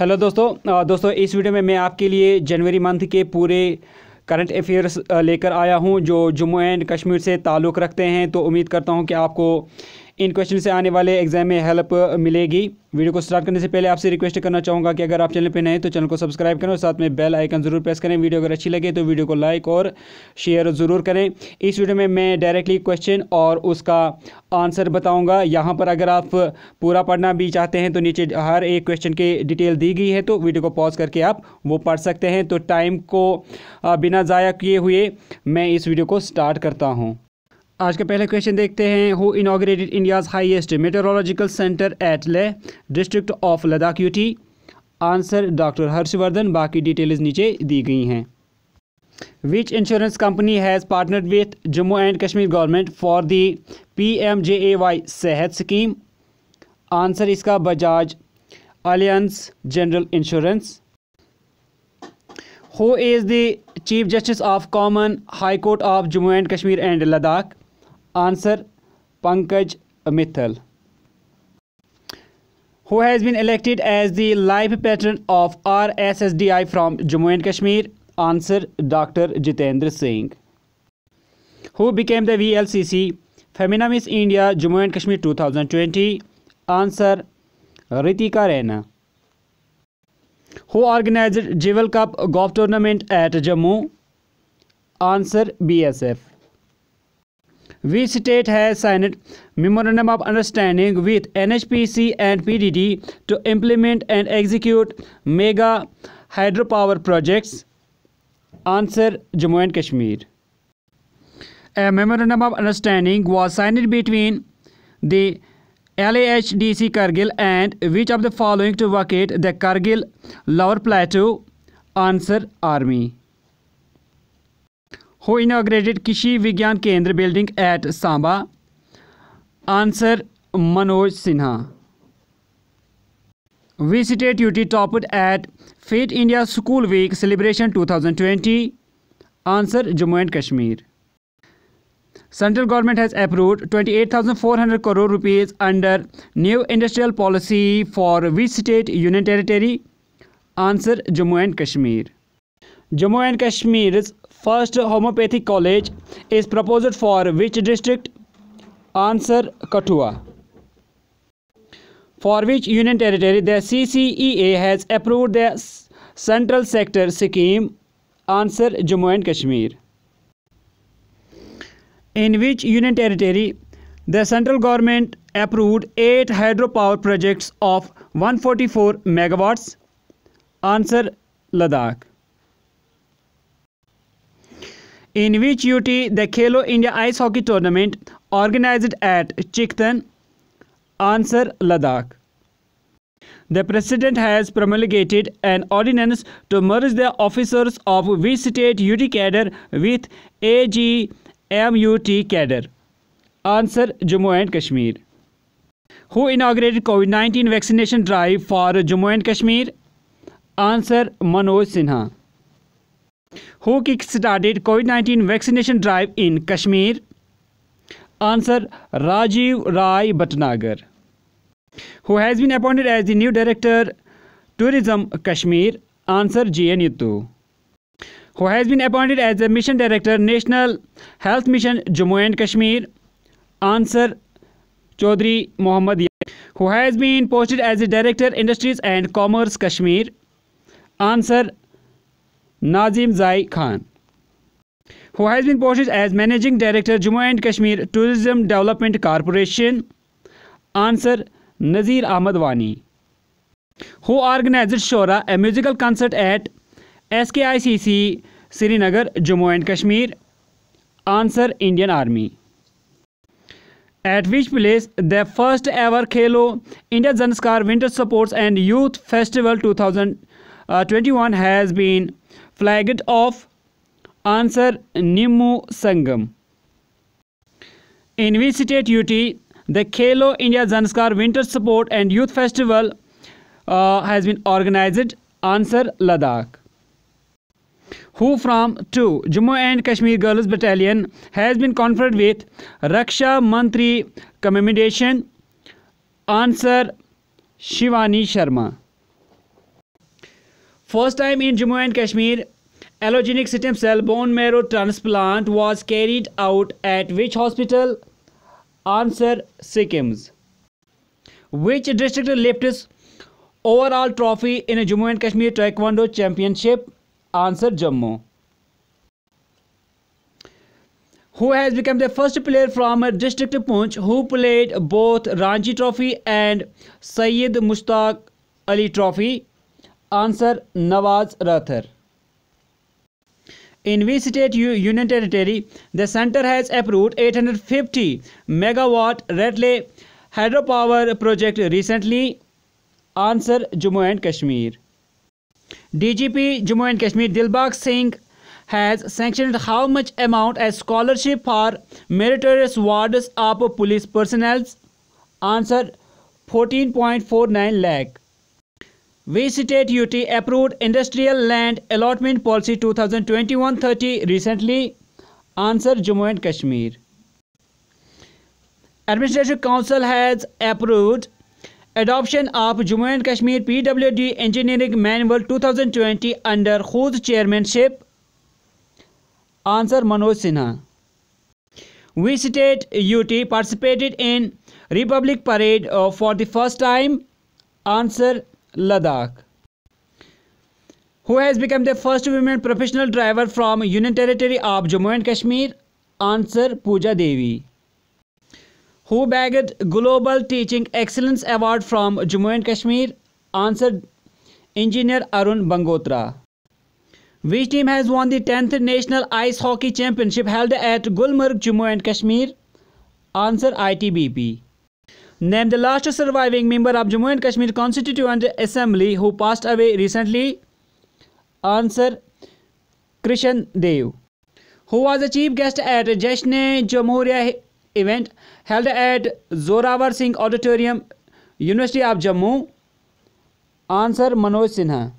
Hello दोस्तों दोस्तों इस वीडियो में मैं आपके लिए जनवरी मंथ के पूरे करंट अफेयर्स लेकर आया हूं जो जम्मू एंड कश्मीर से ताल्लुक़ रखते हैं तो उम्मीद करता हूं कि आपको इन क्वेश्चन से आने वाले एग्जाम में हेल्प मिलेगी वीडियो को स्टार्ट करने से पहले आपसे रिक्वेस्ट करना चाहूँगा कि अगर आप चैनल पर नए तो चैनल को सब्सक्राइब करें और साथ में बेल आइकन जरूर प्रेस करें वीडियो अगर अच्छी लगे तो वीडियो को लाइक और शेयर ज़रूर करें इस वीडियो में मैं डायरेक्टली क्वेश्चन और उसका आंसर बताऊँगा यहाँ पर अगर आप पूरा पढ़ना भी चाहते हैं तो नीचे हर एक क्वेश्चन की डिटेल दी गई है तो वीडियो को पॉज करके आप वो पढ़ सकते हैं तो टाइम को बिना ज़ाया किए हुए मैं इस वीडियो को स्टार्ट करता हूँ आज का पहला क्वेश्चन देखते हैं who inaugurated India's highest meteorological centre at Leh district of Ladakh UT answer doctor Harshvardhan बाकी डिटेल्स नीचे दी गई हैं which insurance company has partnered with Jammu and Kashmir government for the P M J A Y Sehat scheme answer इसका Bajaj Allianz general insurance who is the chief justice of common high court of Jammu and Kashmir and Ladakh answer Pankaj Mithal who has been elected as the life patron of R S S D I from Jammu and Kashmir answer doctor Jitendra Singh who became the V L C C Femina Miss India Jammu and Kashmir two thousand twenty answer Ritika Raina who organise जिवल cup golf tournament at Jammu answer B S F Which state has signed Memorandum of Understanding with NHPC and PDD to implement and execute mega hydropower projects? Answer Jammu and Kashmir. A memorandum of understanding was signed between the LAHDC Kargil and which of the following to vacate the Kargil Lower Plateau? Answer Army. Who inaugurated Krishi Vigyan Kendra building at Samba answer Manoj Sinha visited UT topped at Fit India school week celebration 2020 answer Jammu and Kashmir central government has approve 28,400 eight thousand four crore rupees under new industrial policy for which state union territory answer Jammu and Kashmir Jammu and Kashmir First homeopathic college is proposed for which district? Answer Katua. For which union territory the CCEA has approved the Central Sector Scheme? Answer Jammu and Kashmir. In which union territory the central government approved 8 hydropower projects of 144 megawatts? Answer Ladakh. in which UT the Khelo India Ice Hockey Tournament organized at Chiktan, Ansar, Ladakh. The President has promulgated an ordinance to merge the officers of V-State UT cadre with AGMUT cadre. Answer Jammu and Kashmir. Who inaugurated COVID-19 vaccination drive for Jammu and Kashmir? Answer Manoj Sinha. Who kick-started COVID-19 vaccination drive in Kashmir? Answer Rajiv Rai Bhatnagar. Who has been appointed as the new director Tourism Kashmir? Answer GN Yittu. Who has been appointed as the mission director National Health Mission Jammu and Kashmir? Answer Chaudhry Mohammad Who has been posted as the director Industries and Commerce Kashmir? Answer Nazim Zai Khan, who has been posted as Managing Director, Jammu and Kashmir Tourism Development Corporation. Answer Nazir Ahmad Wani, who organized Shora, a musical concert at SKICC, Srinagar, Jammu and Kashmir. Answer Indian Army. At which place the first ever Khelo India Zanskar Winter Sports and Youth Festival 2021 has been flagged off answer Nimmu Sangam in which state UT the Khelo India Zanskar Winter Sport and Youth Festival uh, has been organized. Answer Ladakh. Who from two Jammu and Kashmir Girls Battalion has been conferred with Raksha Mantri commemoration. Answer Shivani Sharma. First time in Jammu and Kashmir, allogenic stem cell bone marrow transplant was carried out at which hospital? Answer Sikkim's. Which district lifts overall trophy in a Jammu and Kashmir Taekwondo Championship? Answer Jammu. Who has become the first player from District Punch who played both Ranji Trophy and Syed Mushtaq Ali Trophy? Answer Nawaz Rathar. In which state union territory the center has approved 850 megawatt Ratley hydropower project recently? Answer Jammu and Kashmir. DGP Jammu and Kashmir Dilbagh Singh has sanctioned how much amount as scholarship for meritorious wards of police personnel? Answer 14.49 lakh. VCTAT UT approved Industrial Land Allotment Policy 2021-30 recently. Answer Jammu and Kashmir. Administrative Council has approved adoption of Jammu and Kashmir PWD Engineering Manual 2020 under whose chairmanship? Answer Manoj Sinha. We State UT participated in Republic Parade uh, for the first time. Answer Ladakh who has become the first women professional driver from union territory of Jammu and Kashmir answer Pooja Devi who bagged global teaching excellence award from Jammu and Kashmir answer engineer Arun Bangotra which team has won tenth national ice hockey championship held at Gulmarg Jammu and Kashmir answer I T B P named the last surviving member of Jammu and Kashmir Constituent Assembly who passed away recently. Answer Krishan Dev, who was the chief guest at Jashne Jamhuriya event held at Zorawar Singh Auditorium, University of Jammu. Answer Manoj Sinha.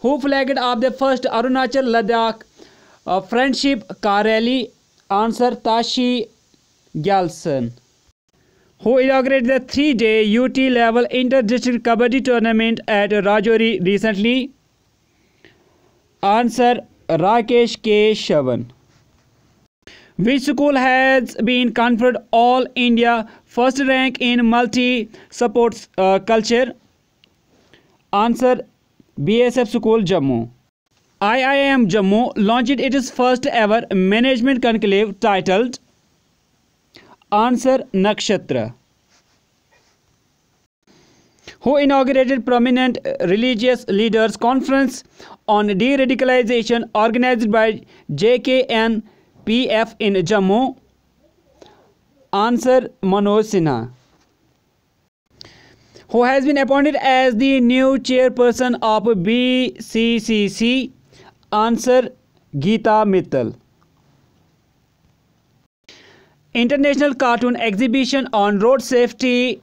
Who flagged up the first Arunachal Ladakh uh, Friendship Car Rally? Answer Tashi Gyalson, who inaugurated the three day UT level inter district kabaddi tournament at Rajouri recently? Answer Rakesh K. Shavan. Which school has been conferred All India first rank in multi sports uh, culture? Answer BSF School Jammu. IIM Jammu launched its first ever management conclave titled answer Nakshatra who inaugurated prominent religious leaders conference on deradicalisation organise by J K N P F in Jammu answer Manoj Sinha who has been appointed as the new chairperson of B C C C answer Gita Mittal International Cartoon Exhibition on Road Safety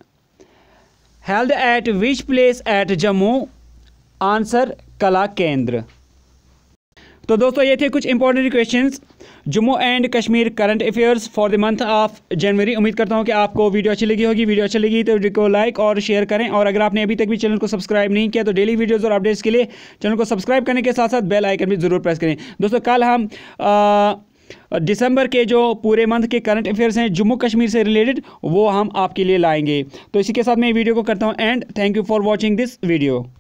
held at which place at Jammu? Answer Kala Kendra तो दोस्तों ये थे कुछ important questions Jammu and Kashmir current affairs for the month of January उम्मीद करता हूँ कि आपको वीडियो अच्छी लगी होगी वीडियो अच्छी लगी तो वीडियो को लाइक और शेयर करें और अगर आपने अभी तक भी चैनल को सब्सक्राइब नहीं किया तो डेली वीडियोज़ और अपडेट्स के लिए चैनल को सब्सक्राइब करने के साथ साथ बेल आइकन भी जरूर प्रेस करें दोस्तों कल हम आ, दिसंबर के जो पूरे मंथ के करंट अफेयर्स हैं जम्मू कश्मीर से रिलेटेड वो हम आपके लिए लाएंगे तो इसी के साथ मैं वीडियो को करता हूँ and thank you for watching this video